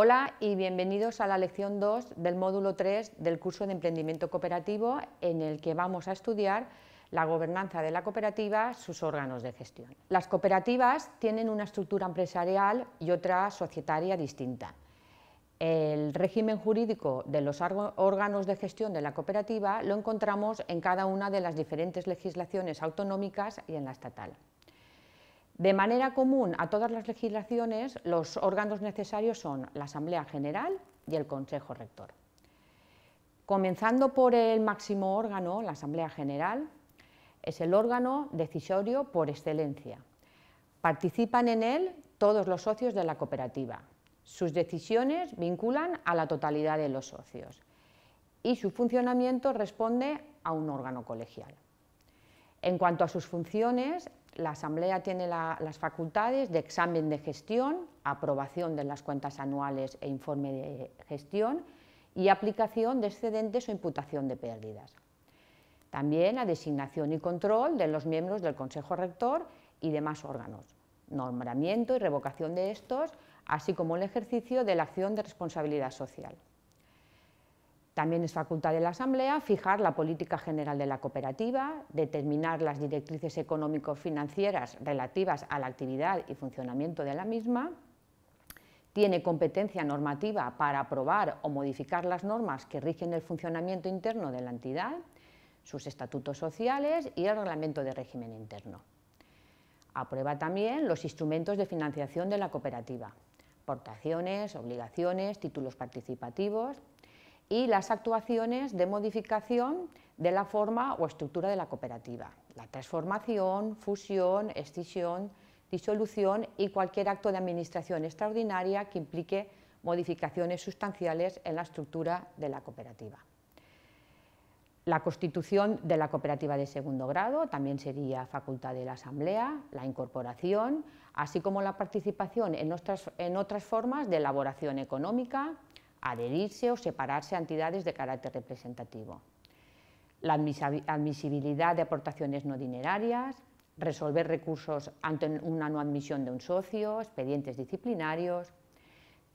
Hola y bienvenidos a la lección 2 del módulo 3 del curso de emprendimiento cooperativo en el que vamos a estudiar la gobernanza de la cooperativa, sus órganos de gestión. Las cooperativas tienen una estructura empresarial y otra societaria distinta. El régimen jurídico de los órganos de gestión de la cooperativa lo encontramos en cada una de las diferentes legislaciones autonómicas y en la estatal. De manera común a todas las legislaciones, los órganos necesarios son la Asamblea General y el Consejo Rector. Comenzando por el máximo órgano, la Asamblea General, es el órgano decisorio por excelencia. Participan en él todos los socios de la cooperativa. Sus decisiones vinculan a la totalidad de los socios y su funcionamiento responde a un órgano colegial. En cuanto a sus funciones, la Asamblea tiene las facultades de examen de gestión, aprobación de las cuentas anuales e informe de gestión y aplicación de excedentes o imputación de pérdidas. También la designación y control de los miembros del Consejo Rector y demás órganos, nombramiento y revocación de estos, así como el ejercicio de la acción de responsabilidad social. También es facultad de la Asamblea fijar la política general de la cooperativa, determinar las directrices económico-financieras relativas a la actividad y funcionamiento de la misma, tiene competencia normativa para aprobar o modificar las normas que rigen el funcionamiento interno de la entidad, sus estatutos sociales y el reglamento de régimen interno. Aprueba también los instrumentos de financiación de la cooperativa, portaciones, obligaciones, títulos participativos, y las actuaciones de modificación de la forma o estructura de la cooperativa, la transformación, fusión, escisión, disolución y cualquier acto de administración extraordinaria que implique modificaciones sustanciales en la estructura de la cooperativa. La constitución de la cooperativa de segundo grado también sería facultad de la Asamblea, la incorporación, así como la participación en otras, en otras formas de elaboración económica, adherirse o separarse a entidades de carácter representativo. La admisibilidad de aportaciones no dinerarias, resolver recursos ante una no admisión de un socio, expedientes disciplinarios,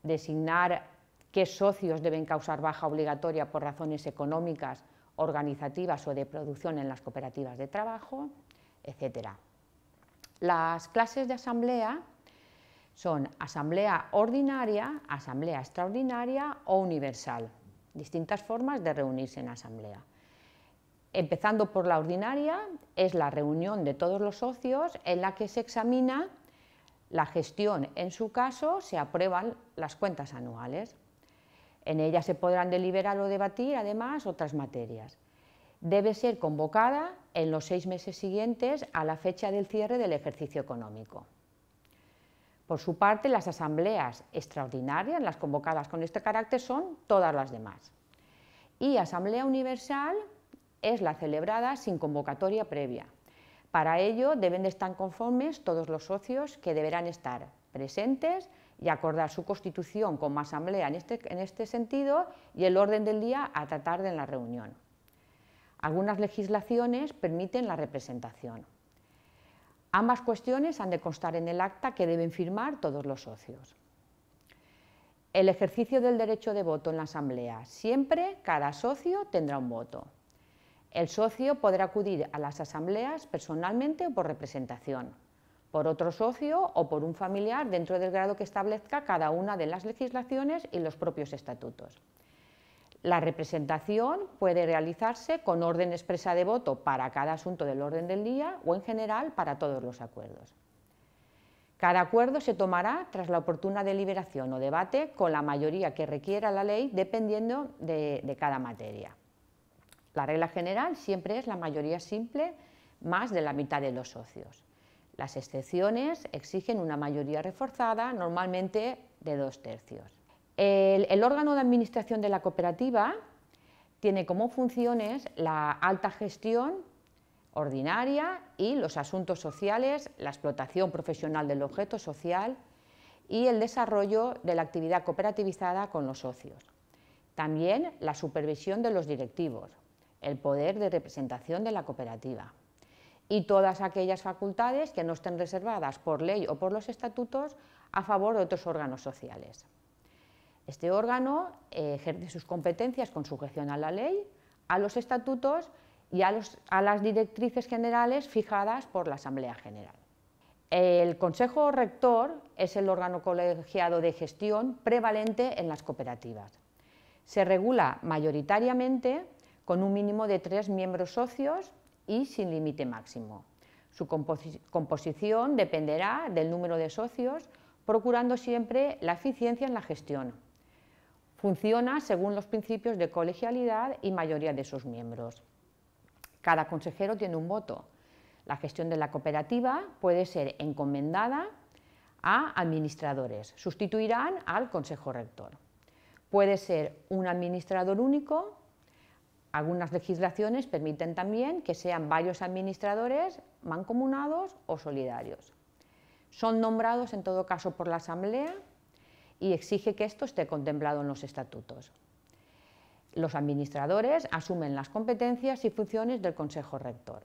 designar qué socios deben causar baja obligatoria por razones económicas, organizativas o de producción en las cooperativas de trabajo, etc. Las clases de asamblea son asamblea ordinaria, asamblea extraordinaria o universal. Distintas formas de reunirse en asamblea. Empezando por la ordinaria, es la reunión de todos los socios en la que se examina la gestión. En su caso, se aprueban las cuentas anuales. En ella se podrán deliberar o debatir, además, otras materias. Debe ser convocada en los seis meses siguientes a la fecha del cierre del ejercicio económico. Por su parte, las asambleas extraordinarias, las convocadas con este carácter, son todas las demás. Y Asamblea Universal es la celebrada sin convocatoria previa. Para ello deben estar conformes todos los socios que deberán estar presentes y acordar su constitución como asamblea en este, este sentido y el orden del día a tratar en la reunión. Algunas legislaciones permiten la representación. Ambas cuestiones han de constar en el acta que deben firmar todos los socios. El ejercicio del derecho de voto en la Asamblea. Siempre cada socio tendrá un voto. El socio podrá acudir a las asambleas personalmente o por representación, por otro socio o por un familiar dentro del grado que establezca cada una de las legislaciones y los propios estatutos. La representación puede realizarse con orden expresa de voto para cada asunto del orden del día o en general para todos los acuerdos. Cada acuerdo se tomará tras la oportuna deliberación o debate con la mayoría que requiera la ley dependiendo de, de cada materia. La regla general siempre es la mayoría simple más de la mitad de los socios. Las excepciones exigen una mayoría reforzada, normalmente de dos tercios. El, órgano de administración de la cooperativa tiene como funciones la alta gestión ordinaria y los asuntos sociales, la explotación profesional del objeto social y el desarrollo de la actividad cooperativizada con los socios. También la supervisión de los directivos, el poder de representación de la cooperativa y todas aquellas facultades que no estén reservadas por ley o por los estatutos a favor de otros órganos sociales. Este órgano eh, ejerce sus competencias con sujeción a la ley, a los estatutos y a, a, las directrices generales fijadas por la Asamblea General. El Consejo Rector es el órgano colegiado de gestión prevalente en las cooperativas. Se regula mayoritariamente con un mínimo de tres miembros socios y sin límite máximo. Su composición dependerá del número de socios, procurando siempre la eficiencia en la gestión. Funciona según los principios de colegialidad y mayoría de sus miembros. Cada consejero tiene un voto. La gestión de la cooperativa puede ser encomendada a administradores. Sustituirán al consejo rector. Puede ser un administrador único. Algunas legislaciones permiten también que sean varios administradores mancomunados o solidarios. Son nombrados en todo caso por la Asamblea y exige que esto esté contemplado en los estatutos. Los administradores asumen las competencias y funciones del Consejo Rector.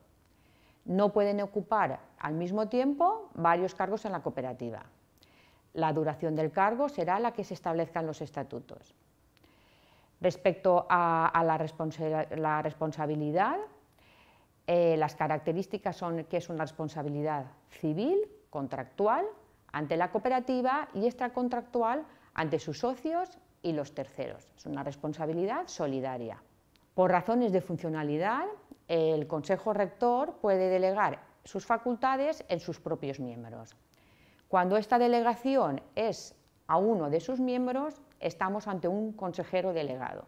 No pueden ocupar al mismo tiempo varios cargos en la cooperativa. La duración del cargo será la que se establezca en los estatutos. Respecto a, la, responsabilidad, eh, las características son que es una responsabilidad civil, contractual ante la cooperativa y extracontractual ante sus socios y los terceros. Es una responsabilidad solidaria. Por razones de funcionalidad, el Consejo Rector puede delegar sus facultades en sus propios miembros. Cuando esta delegación es a uno de sus miembros, estamos ante un consejero delegado.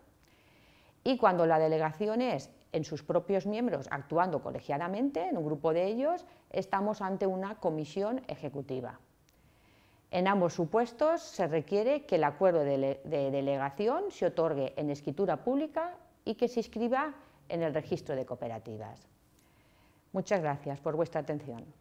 Y cuando la delegación es en sus propios miembros, actuando colegiadamente, en un grupo de ellos, estamos ante una comisión ejecutiva. En ambos supuestos se requiere que el acuerdo de, delegación se otorgue en escritura pública y que se inscriba en el registro de cooperativas. Muchas gracias por vuestra atención.